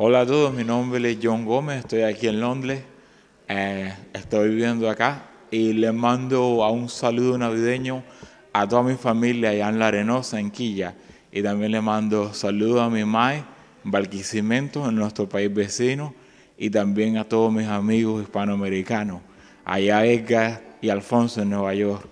Hola a todos, mi nombre es John Gómez, estoy aquí en Londres, eh, estoy viviendo acá y les mando un saludo navideño a toda mi familia allá en La Arenosa, en Quilla, y también le mando saludos a mi MAE, Valquisimento, en nuestro país vecino, y también a todos mis amigos hispanoamericanos, allá Edgar y Alfonso en Nueva York.